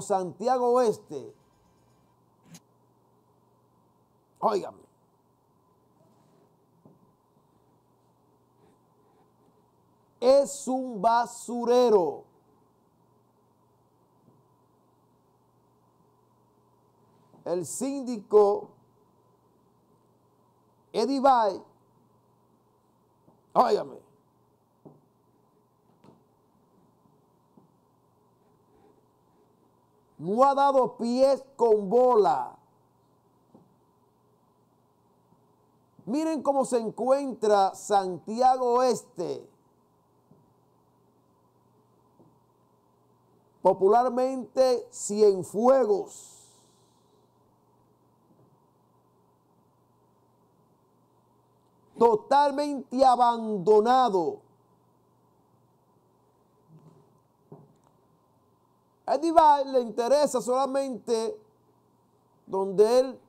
Santiago Oeste. Óigame. Es un basurero. El síndico Bay, óigame, No ha dado pies con bola. Miren cómo se encuentra Santiago Este. Popularmente Cienfuegos. Totalmente abandonado. A le interesa solamente donde él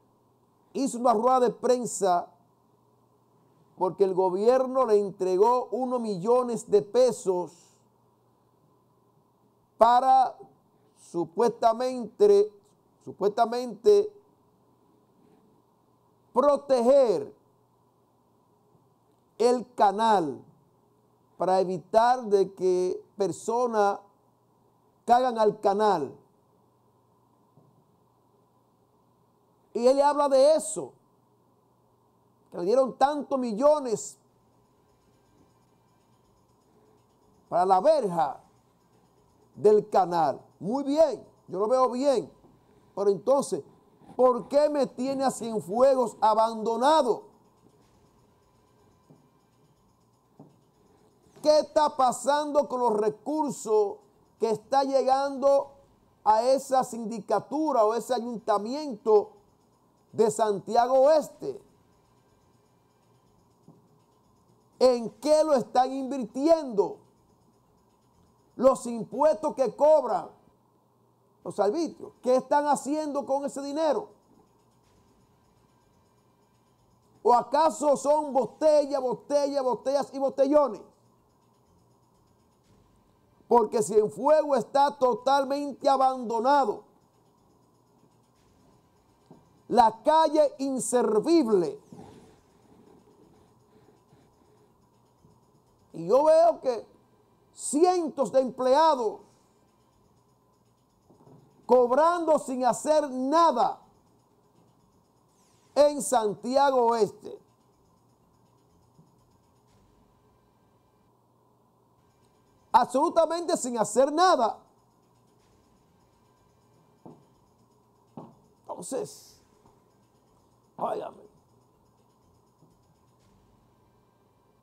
hizo una rueda de prensa porque el gobierno le entregó unos millones de pesos para supuestamente, supuestamente proteger el canal para evitar de que personas cagan al canal. Y él habla de eso, que le dieron tantos millones para la verja del canal. Muy bien, yo lo veo bien. Pero entonces, ¿por qué me tiene a Cienfuegos abandonado? ¿Qué está pasando con los recursos que está llegando a esa sindicatura o ese ayuntamiento de Santiago Oeste. ¿En qué lo están invirtiendo? Los impuestos que cobran los arbitrios. ¿Qué están haciendo con ese dinero? ¿O acaso son botellas, botellas, botellas y botellones? porque si el fuego está totalmente abandonado, la calle inservible. Y yo veo que cientos de empleados cobrando sin hacer nada en Santiago Oeste. absolutamente sin hacer nada. Entonces, Hay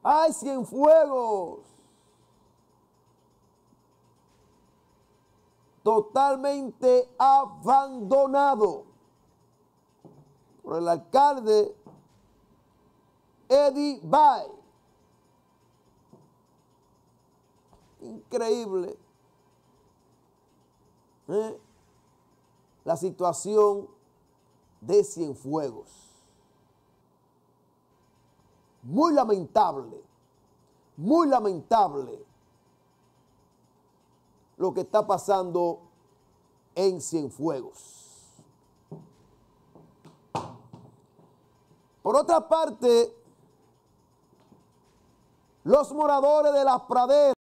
¡Ay, fuegos, Totalmente abandonado por el alcalde Eddie Bay. Increíble. ¿eh? La situación de Cienfuegos. Muy lamentable, muy lamentable lo que está pasando en Cienfuegos. Por otra parte, los moradores de las praderas